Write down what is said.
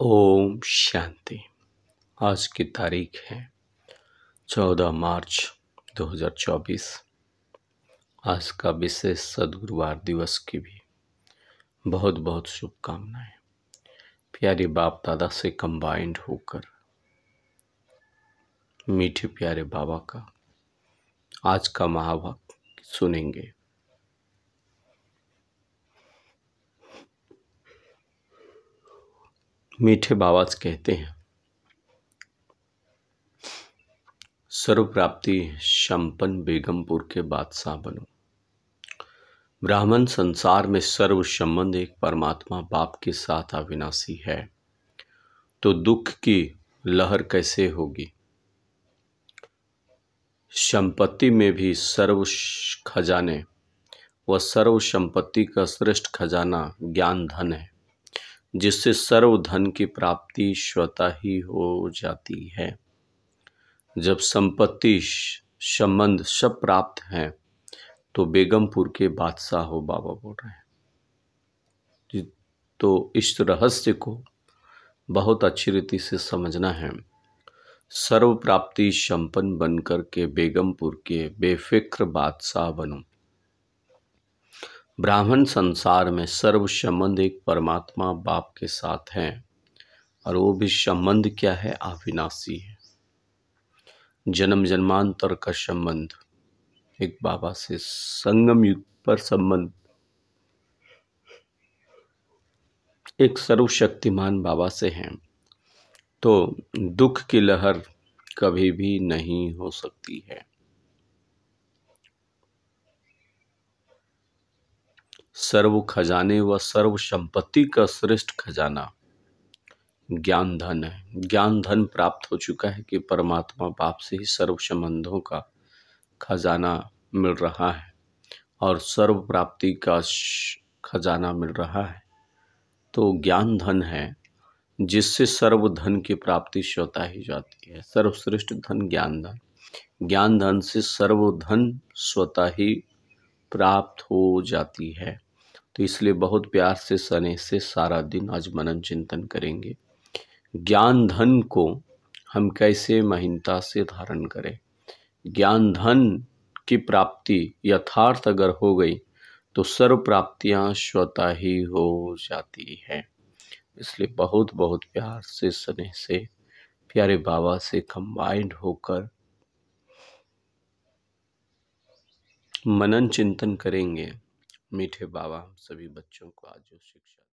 ओम शांति आज की तारीख है 14 मार्च 2024 आज का विशेष सदगुरुवार दिवस की भी बहुत बहुत शुभकामनाएं प्यारे बाप दादा से कंबाइंड होकर मीठे प्यारे बाबा का आज का महाभक्त सुनेंगे मीठे बाबाज कहते हैं सर्वप्राप्ति शंपन बेगमपुर के बादशाह बनो ब्राह्मण संसार में सर्व संबंध एक परमात्मा बाप के साथ अविनाशी है तो दुख की लहर कैसे होगी संपत्ति में भी सर्व खजाने व सर्व संपत्ति का श्रेष्ठ खजाना ज्ञान धन है जिससे सर्व धन की प्राप्ति स्वतः ही हो जाती है जब संपत्ति संबंध सब प्राप्त है तो बेगमपुर के बादशाह हो बाबा बोल रहे हैं तो इस रहस्य को बहुत अच्छी रीति से समझना है सर्व प्राप्ति संपन्न बनकर के बेगमपुर के बेफिक्र बादशाह बनो ब्राह्मण संसार में सर्व संबंध एक परमात्मा बाप के साथ हैं और वो भी संबंध क्या है अविनाशी है जन्म जन्मांतर का संबंध एक बाबा से संगम युग पर संबंध एक सर्वशक्तिमान बाबा से हैं तो दुख की लहर कभी भी नहीं हो सकती है सर्व खजाने व सर्व संपत्ति का श्रेष्ठ खजाना ज्ञान धन है ज्ञान धन प्राप्त हो चुका है कि परमात्मा बाप से ही सर्व संबंधों का खजाना मिल रहा है और सर्व प्राप्ति का खजाना मिल रहा है तो ज्ञान धन है जिससे सर्व धन की प्राप्ति स्वतः ही जाती है सर्वश्रेष्ठ धन ज्ञान धन ज्ञान धन से सर्व धन स्वतः ही प्राप्त हो जाती है तो इसलिए बहुत प्यार से सने से सारा दिन आज मनन चिंतन करेंगे ज्ञान धन को हम कैसे महीनता से धारण करें ज्ञान धन की प्राप्ति यथार्थ अगर हो गई तो सर्व प्राप्तियाँ स्वतः ही हो जाती है इसलिए बहुत बहुत प्यार से सने से प्यारे बाबा से कंबाइंड होकर मनन चिंतन करेंगे मीठे बाबा हम सभी बच्चों को आज जो शिक्षा